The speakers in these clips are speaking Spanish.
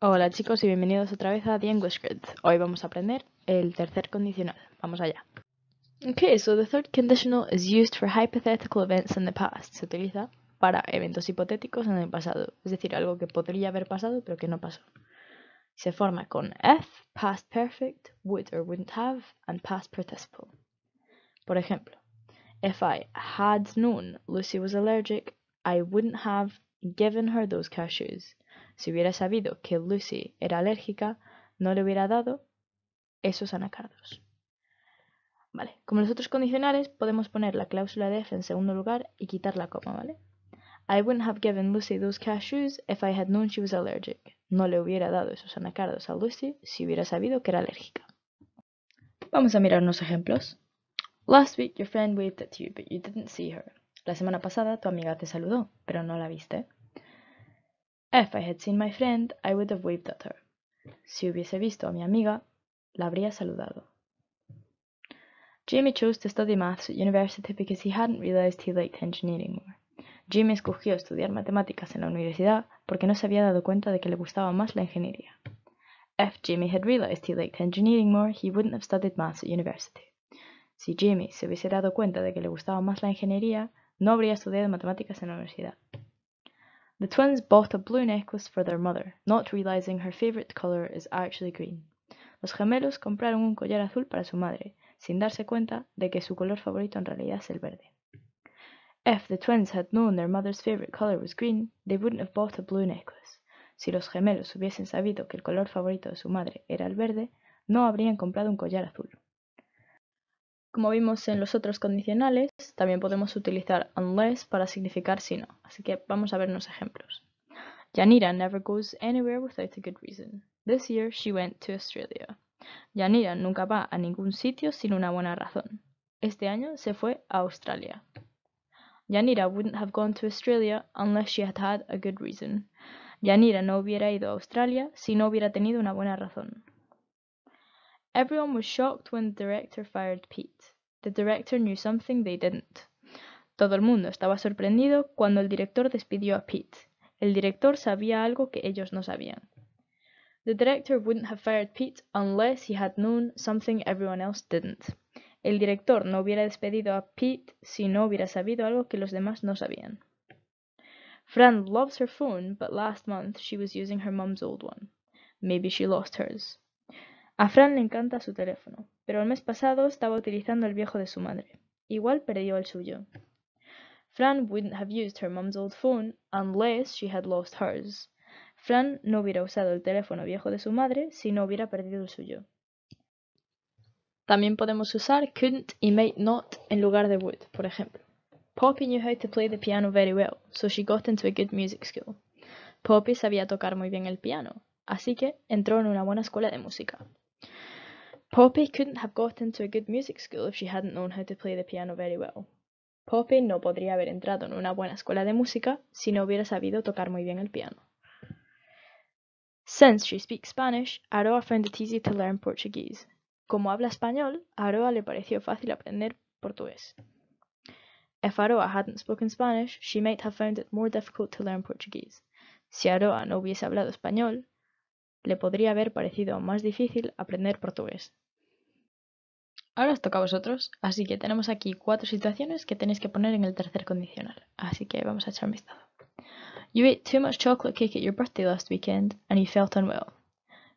Hola chicos y bienvenidos otra vez a The English Script. Hoy vamos a aprender el tercer condicional. Vamos allá. Okay, so the third conditional is used for hypothetical events in the past. Se utiliza para eventos hipotéticos en el pasado, es decir, algo que podría haber pasado pero que no pasó. Se forma con F, past perfect, would or wouldn't have, and past participle. Por ejemplo, if I had known Lucy was allergic, I wouldn't have given her those cashews. Si hubiera sabido que Lucy era alérgica, no le hubiera dado esos anacardos. Vale, como los otros condicionales, podemos poner la cláusula de F en segundo lugar y quitar la coma, ¿vale? I wouldn't have given Lucy those cashews if I had known she was allergic. No le hubiera dado esos anacardos a Lucy si hubiera sabido que era alérgica. Vamos a mirar unos ejemplos. Last week your friend waved at you, but you didn't see her. La semana pasada tu amiga te saludó, pero no la viste. If I had seen my friend, I would have waved at her. Si hubiese visto a mi amiga, la habría saludado. Jimmy chose to study maths at university because he hadn't realized he liked engineering more. Jimmy escogió estudiar matemáticas en la universidad porque no se había dado cuenta de que le gustaba más la ingeniería. If Jimmy had realized he liked engineering more, he wouldn't have studied maths at university. Si Jimmy se hubiese dado cuenta de que le gustaba más la ingeniería, no habría estudiado matemáticas en la universidad. The twins bought a blue necklace for their mother, not realizing her favorite color is actually green. Los gemelos compraron un collar azul para su madre, sin darse cuenta de que su color favorito en realidad es el verde. If the twins had known their mother's favorite color was green, they wouldn't have bought a blue necklace. Si los gemelos hubiesen sabido que el color favorito de su madre era el verde, no habrían comprado un collar azul. Como vimos en los otros condicionales, también podemos utilizar unless para significar si no. Así que vamos a ver unos ejemplos. Yanira never goes anywhere without a good reason. This year she went to Australia. Yanira nunca va a ningún sitio sin una buena razón. Este año se fue a Australia. Yanira wouldn't have gone to Australia unless she had had a good reason. Yanira no hubiera ido a Australia si no hubiera tenido una buena razón. Everyone was shocked when the director fired Pete. The director knew something they didn't. Todo el mundo estaba sorprendido cuando el director despidió a Pete. El director sabía algo que ellos no sabían. The director wouldn't have fired Pete unless he had known something everyone else didn't. El director no hubiera despedido a Pete si no hubiera sabido algo que los demás no sabían. Fran loves her phone, but last month she was using her mom's old one. Maybe she lost hers. A Fran le encanta su teléfono, pero el mes pasado estaba utilizando el viejo de su madre. Igual perdió el suyo. Fran have used her old phone unless she had lost hers. Fran no hubiera usado el teléfono viejo de su madre si no hubiera perdido el suyo. También podemos usar couldn't y may not en lugar de would, por ejemplo. Poppy knew to play the piano very well, so she got into a good music Poppy sabía tocar muy bien el piano, así que entró en una buena escuela de música. Poppy couldn't have got into a good music school if she hadn't known how to play the piano very well. Poppy no podría haber entrado en una buena escuela de música si no hubiera sabido tocar muy bien el piano. Since she speaks Spanish, Aroa found it easy to learn Portuguese. Como habla español, Aroa le pareció fácil aprender portugués. If Aroa hadn't spoken Spanish, she might have found it more difficult to learn Portuguese. Si Aroa no hubiese hablado español, le podría haber parecido más difícil aprender portugués. Ahora os toca a vosotros, así que tenemos aquí cuatro situaciones que tenéis que poner en el tercer condicional, así que vamos a echar un vistazo. You ate too much chocolate cake at your birthday last weekend and you felt unwell.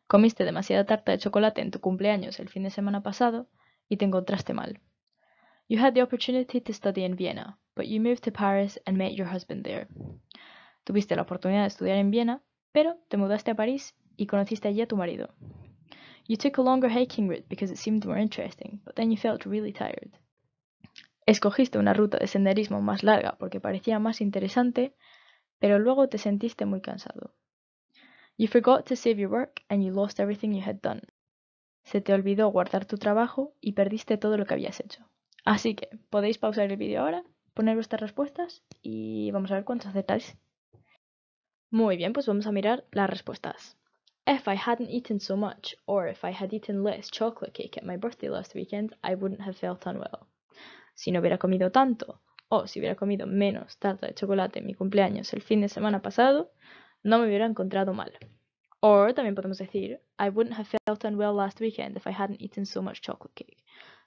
Comiste demasiada tarta de chocolate en tu cumpleaños el fin de semana pasado y te encontraste mal. You had the opportunity to study in Vienna, but you moved to Paris and met your husband there. Tuviste la oportunidad de estudiar en Viena, pero te mudaste a París y conociste allí a tu marido. You took a longer hiking route because it seemed more interesting, but then you felt really tired. Escogiste una ruta de senderismo más larga porque parecía más interesante, pero luego te sentiste muy cansado. You forgot to save your work and you lost everything you had done. Se te olvidó guardar tu trabajo y perdiste todo lo que habías hecho. Así que podéis pausar el vídeo ahora, poner vuestras respuestas y vamos a ver cuántos aceptáis. Muy bien, pues vamos a mirar las respuestas. If I hadn't eaten so much, or if I had eaten less chocolate cake at my birthday last weekend, I wouldn't have felt unwell. Si no hubiera comido tanto, o si hubiera comido menos tarta de chocolate en mi cumpleaños el fin de semana pasado, no me hubiera encontrado mal. Or también podemos decir, I wouldn't have felt unwell last weekend if I hadn't eaten so much chocolate cake.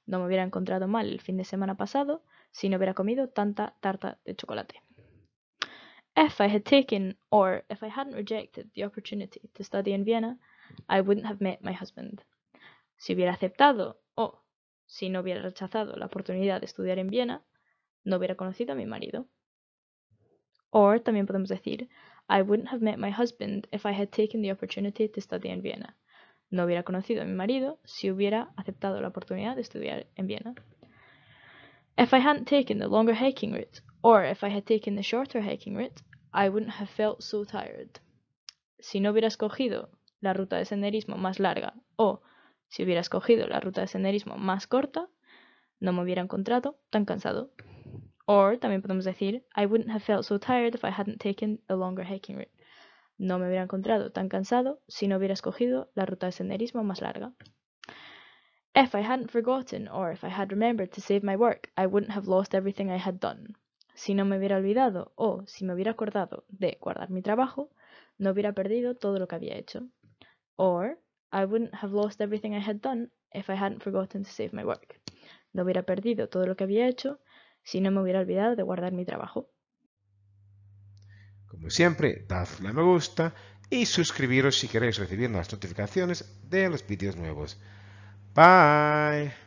No me hubiera encontrado mal el fin de semana pasado si no hubiera comido tanta tarta de chocolate. If I had taken, or if I hadn't rejected, the opportunity to study in Vienna, I wouldn't have met my husband. Si hubiera aceptado, o si no hubiera rechazado la oportunidad de estudiar en Viena, no hubiera conocido a mi marido. Or también podemos decir, I wouldn't have met my husband if I had taken the opportunity to study in Vienna. No hubiera conocido a mi marido si hubiera aceptado la oportunidad de estudiar en Viena. If I hadn't taken the longer hiking route, or if I had taken the shorter hiking route, I wouldn't have felt so tired. Si no hubiera escogido la ruta de senderismo más larga o si hubiera escogido la ruta de senderismo más corta, no me hubiera encontrado tan cansado. Or también podemos decir, I wouldn't have felt so tired if I hadn't taken the longer hiking route. No me hubiera encontrado tan cansado si no hubiera escogido la ruta de senderismo más larga. If I hadn't forgotten, or if I had remembered to save my work, I wouldn't have lost everything I had done. Si no me hubiera olvidado, o si me hubiera acordado de guardar mi trabajo, no hubiera perdido todo lo que había hecho. Or, I wouldn't have lost everything I had done if I hadn't forgotten to save my work. No hubiera perdido todo lo que había hecho si no me hubiera olvidado de guardar mi trabajo. Como siempre, dadle a me gusta y suscribiros si queréis recibir las notificaciones de los vídeos nuevos. Bye.